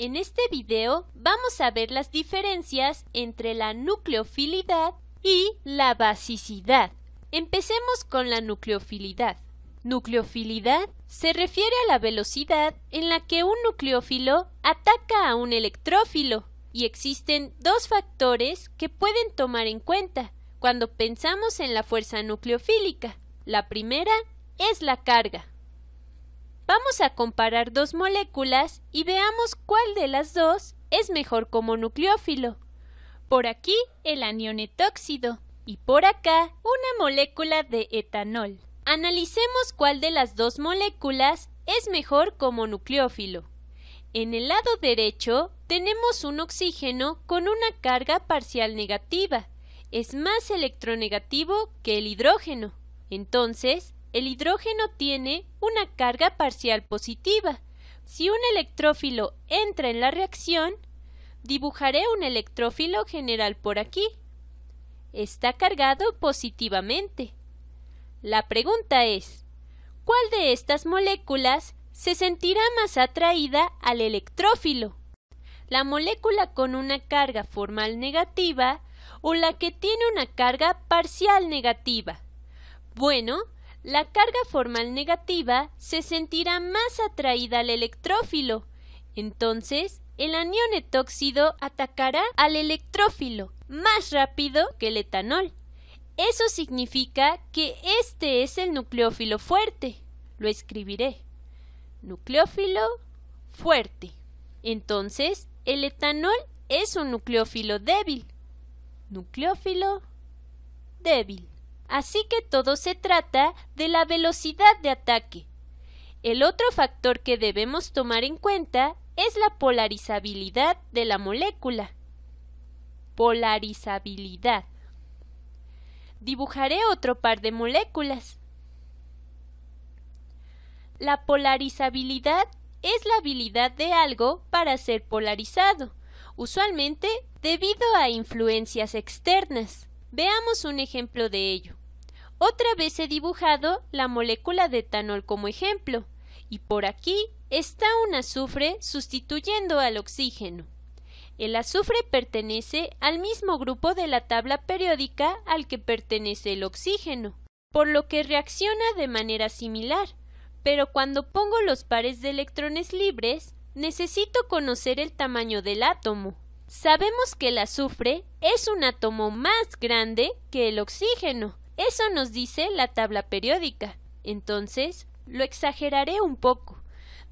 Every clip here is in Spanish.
En este video vamos a ver las diferencias entre la nucleofilidad y la basicidad. Empecemos con la nucleofilidad. Nucleofilidad se refiere a la velocidad en la que un nucleófilo ataca a un electrófilo y existen dos factores que pueden tomar en cuenta cuando pensamos en la fuerza nucleofílica. La primera es la carga. Vamos a comparar dos moléculas y veamos cuál de las dos es mejor como nucleófilo. Por aquí el anión etóxido y por acá una molécula de etanol. Analicemos cuál de las dos moléculas es mejor como nucleófilo. En el lado derecho tenemos un oxígeno con una carga parcial negativa. Es más electronegativo que el hidrógeno. Entonces, el hidrógeno tiene una carga parcial positiva. Si un electrófilo entra en la reacción, dibujaré un electrófilo general por aquí. Está cargado positivamente. La pregunta es, ¿cuál de estas moléculas se sentirá más atraída al electrófilo? ¿La molécula con una carga formal negativa o la que tiene una carga parcial negativa? Bueno, la carga formal negativa se sentirá más atraída al electrófilo. Entonces, el anión etóxido atacará al electrófilo más rápido que el etanol. Eso significa que este es el nucleófilo fuerte. Lo escribiré. Nucleófilo fuerte. Entonces, el etanol es un nucleófilo débil. Nucleófilo débil. Así que todo se trata de la velocidad de ataque. El otro factor que debemos tomar en cuenta es la polarizabilidad de la molécula. Polarizabilidad. Dibujaré otro par de moléculas. La polarizabilidad es la habilidad de algo para ser polarizado, usualmente debido a influencias externas. Veamos un ejemplo de ello. Otra vez he dibujado la molécula de etanol como ejemplo, y por aquí está un azufre sustituyendo al oxígeno. El azufre pertenece al mismo grupo de la tabla periódica al que pertenece el oxígeno, por lo que reacciona de manera similar, pero cuando pongo los pares de electrones libres, necesito conocer el tamaño del átomo. Sabemos que el azufre es un átomo más grande que el oxígeno, eso nos dice la tabla periódica. Entonces, lo exageraré un poco.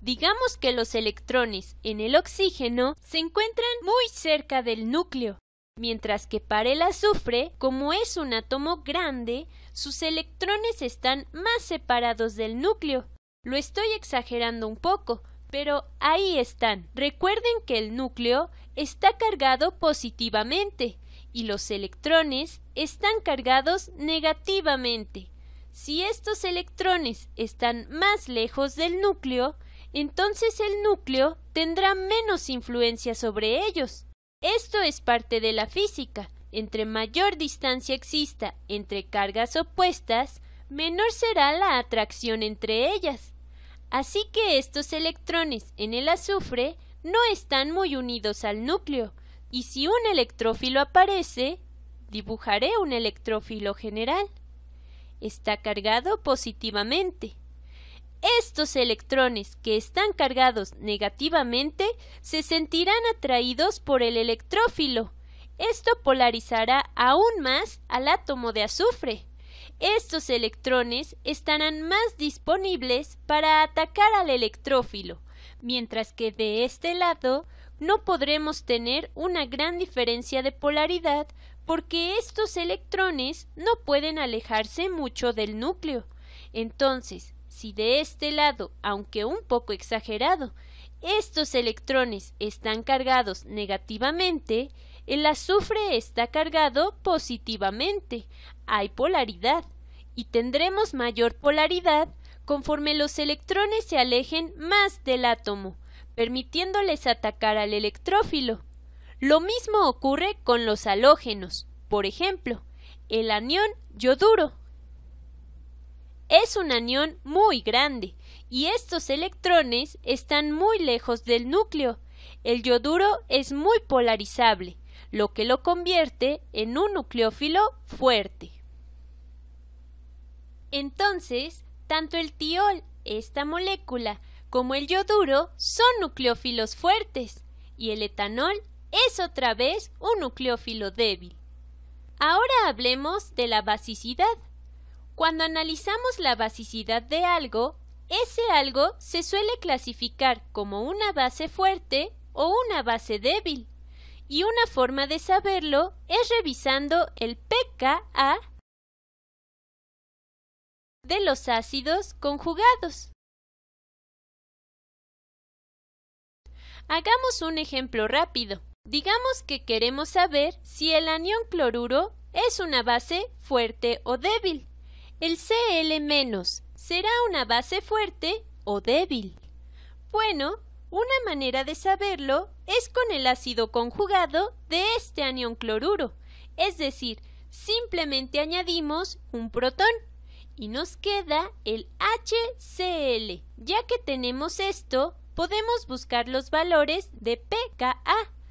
Digamos que los electrones en el oxígeno se encuentran muy cerca del núcleo, mientras que para el azufre, como es un átomo grande, sus electrones están más separados del núcleo. Lo estoy exagerando un poco, pero ahí están. Recuerden que el núcleo está cargado positivamente, y los electrones están cargados negativamente. Si estos electrones están más lejos del núcleo, entonces el núcleo tendrá menos influencia sobre ellos. Esto es parte de la física. Entre mayor distancia exista entre cargas opuestas, menor será la atracción entre ellas. Así que estos electrones en el azufre no están muy unidos al núcleo, y si un electrófilo aparece, dibujaré un electrófilo general. Está cargado positivamente. Estos electrones que están cargados negativamente se sentirán atraídos por el electrófilo. Esto polarizará aún más al átomo de azufre. Estos electrones estarán más disponibles para atacar al electrófilo, mientras que de este lado no podremos tener una gran diferencia de polaridad porque estos electrones no pueden alejarse mucho del núcleo. Entonces, si de este lado, aunque un poco exagerado, estos electrones están cargados negativamente, el azufre está cargado positivamente. Hay polaridad y tendremos mayor polaridad conforme los electrones se alejen más del átomo, permitiéndoles atacar al electrófilo. Lo mismo ocurre con los halógenos, por ejemplo, el anión yoduro. Es un anión muy grande y estos electrones están muy lejos del núcleo. El yoduro es muy polarizable, lo que lo convierte en un nucleófilo fuerte. Entonces, tanto el tiol, esta molécula, como el yoduro son nucleófilos fuertes y el etanol es otra vez un nucleófilo débil. Ahora hablemos de la basicidad. Cuando analizamos la basicidad de algo, ese algo se suele clasificar como una base fuerte o una base débil. Y una forma de saberlo es revisando el pKa de los ácidos conjugados. Hagamos un ejemplo rápido. Digamos que queremos saber si el anión cloruro es una base fuerte o débil. El Cl- será una base fuerte o débil. Bueno, una manera de saberlo es con el ácido conjugado de este anión cloruro, es decir, simplemente añadimos un protón y nos queda el HCl. Ya que tenemos esto, podemos buscar los valores de pKa.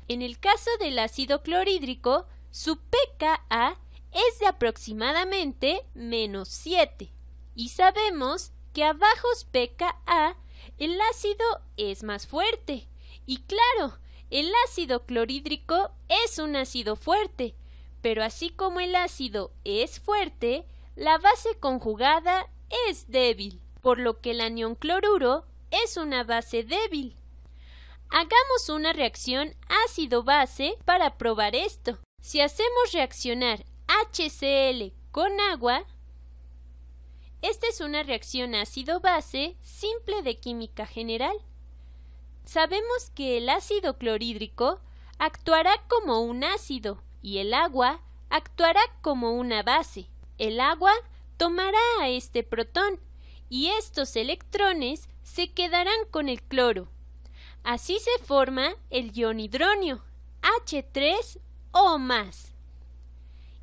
En el caso del ácido clorhídrico, su pKa es de aproximadamente menos 7. Y sabemos que abajo bajos pKa el ácido es más fuerte. Y claro, el ácido clorhídrico es un ácido fuerte, pero así como el ácido es fuerte, la base conjugada es débil, por lo que el anión cloruro es una base débil. Hagamos una reacción ácido-base para probar esto. Si hacemos reaccionar HCl con agua, esta es una reacción ácido-base simple de química general. Sabemos que el ácido clorhídrico actuará como un ácido y el agua actuará como una base el agua tomará a este protón y estos electrones se quedarán con el cloro. Así se forma el ion hidronio, H3 o más.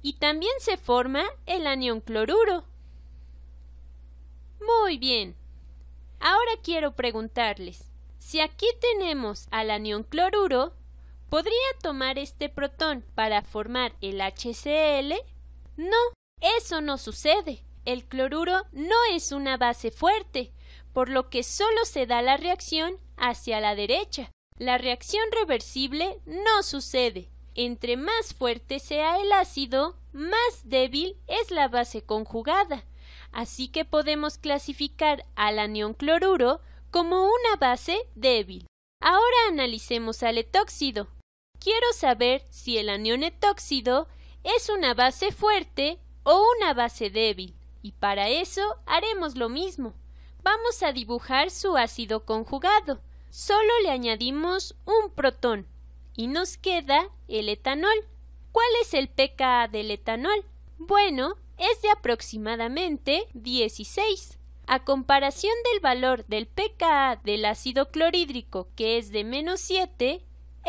Y también se forma el anión cloruro. Muy bien. Ahora quiero preguntarles, si aquí tenemos al anión cloruro, ¿podría tomar este protón para formar el HCl? No, eso no sucede. El cloruro no es una base fuerte, por lo que solo se da la reacción hacia la derecha. La reacción reversible no sucede. Entre más fuerte sea el ácido, más débil es la base conjugada. Así que podemos clasificar al anión cloruro como una base débil. Ahora analicemos al etóxido. Quiero saber si el anión etóxido es una base fuerte o una base débil, y para eso haremos lo mismo. Vamos a dibujar su ácido conjugado. Solo le añadimos un protón y nos queda el etanol. ¿Cuál es el pKa del etanol? Bueno, es de aproximadamente 16. A comparación del valor del pKa del ácido clorhídrico, que es de menos 7,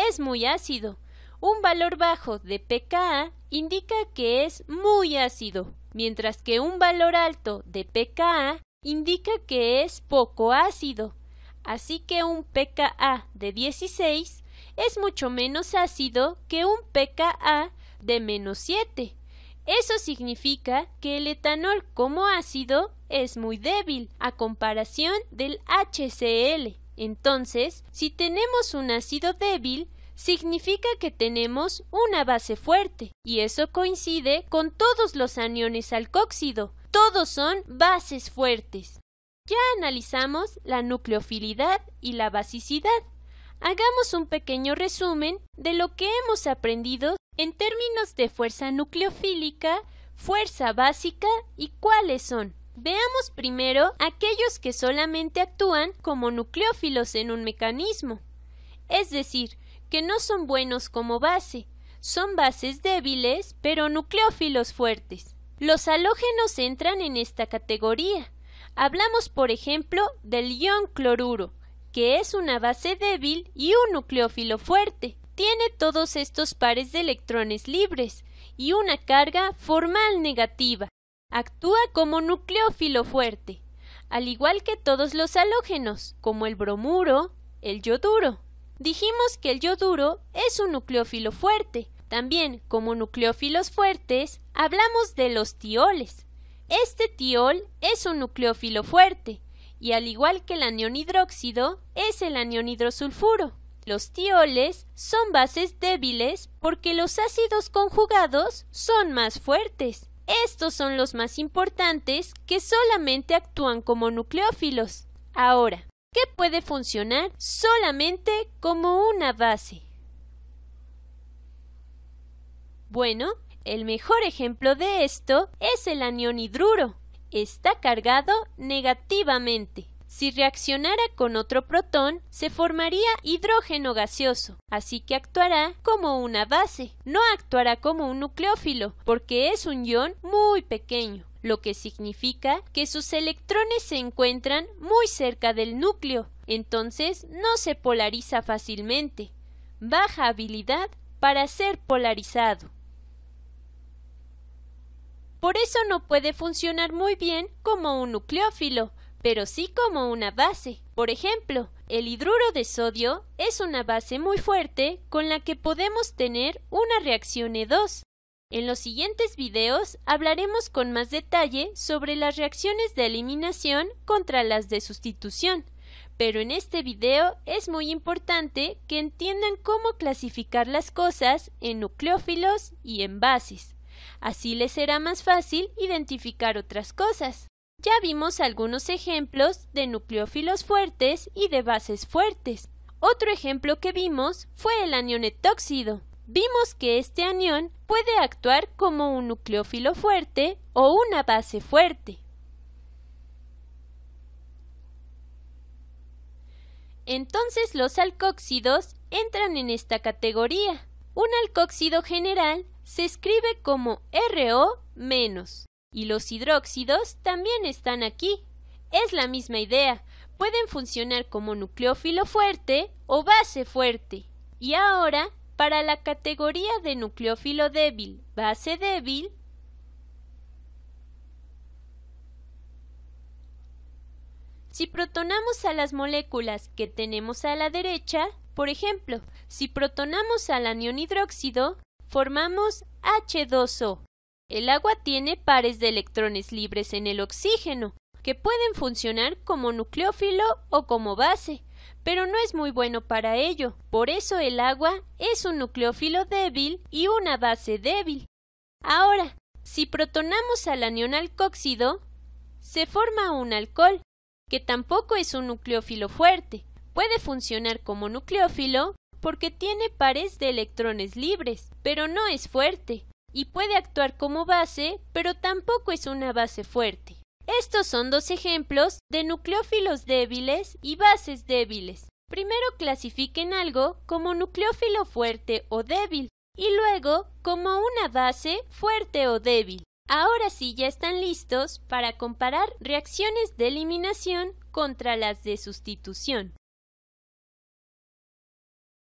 es muy ácido, un valor bajo de pKa indica que es muy ácido, mientras que un valor alto de pKa indica que es poco ácido. Así que un pKa de 16 es mucho menos ácido que un pKa de menos 7. Eso significa que el etanol como ácido es muy débil a comparación del HCl. Entonces, si tenemos un ácido débil, significa que tenemos una base fuerte, y eso coincide con todos los aniones alcóxido. Todos son bases fuertes. Ya analizamos la nucleofilidad y la basicidad. Hagamos un pequeño resumen de lo que hemos aprendido en términos de fuerza nucleofílica, fuerza básica y cuáles son. Veamos primero aquellos que solamente actúan como nucleófilos en un mecanismo, es decir, que no son buenos como base, son bases débiles pero nucleófilos fuertes. Los halógenos entran en esta categoría. Hablamos, por ejemplo, del ion cloruro, que es una base débil y un nucleófilo fuerte. Tiene todos estos pares de electrones libres y una carga formal negativa. Actúa como nucleófilo fuerte, al igual que todos los halógenos, como el bromuro, el yoduro. Dijimos que el yoduro es un nucleófilo fuerte. También, como nucleófilos fuertes, hablamos de los tioles. Este tiol es un nucleófilo fuerte y al igual que el anión hidróxido, es el anión hidrosulfuro. Los tioles son bases débiles porque los ácidos conjugados son más fuertes. Estos son los más importantes que solamente actúan como nucleófilos. Ahora, que puede funcionar solamente como una base. Bueno, el mejor ejemplo de esto es el anión hidruro. Está cargado negativamente. Si reaccionara con otro protón, se formaría hidrógeno gaseoso, así que actuará como una base. No actuará como un nucleófilo, porque es un ion muy pequeño lo que significa que sus electrones se encuentran muy cerca del núcleo, entonces no se polariza fácilmente. Baja habilidad para ser polarizado. Por eso no puede funcionar muy bien como un nucleófilo, pero sí como una base. Por ejemplo, el hidruro de sodio es una base muy fuerte con la que podemos tener una reacción E2. En los siguientes videos hablaremos con más detalle sobre las reacciones de eliminación contra las de sustitución, pero en este video es muy importante que entiendan cómo clasificar las cosas en nucleófilos y en bases. Así les será más fácil identificar otras cosas. Ya vimos algunos ejemplos de nucleófilos fuertes y de bases fuertes. Otro ejemplo que vimos fue el anionetóxido vimos que este anión puede actuar como un nucleófilo fuerte o una base fuerte. Entonces los alcóxidos entran en esta categoría. Un alcóxido general se escribe como RO- y los hidróxidos también están aquí. Es la misma idea. Pueden funcionar como nucleófilo fuerte o base fuerte. Y ahora para la categoría de nucleófilo débil, base débil, si protonamos a las moléculas que tenemos a la derecha, por ejemplo, si protonamos al anión hidróxido, formamos H2O. El agua tiene pares de electrones libres en el oxígeno, que pueden funcionar como nucleófilo o como base pero no es muy bueno para ello. Por eso el agua es un nucleófilo débil y una base débil. Ahora, si protonamos al anión alcóxido, se forma un alcohol, que tampoco es un nucleófilo fuerte. Puede funcionar como nucleófilo porque tiene pares de electrones libres, pero no es fuerte, y puede actuar como base, pero tampoco es una base fuerte. Estos son dos ejemplos de nucleófilos débiles y bases débiles. Primero clasifiquen algo como nucleófilo fuerte o débil y luego como una base fuerte o débil. Ahora sí ya están listos para comparar reacciones de eliminación contra las de sustitución.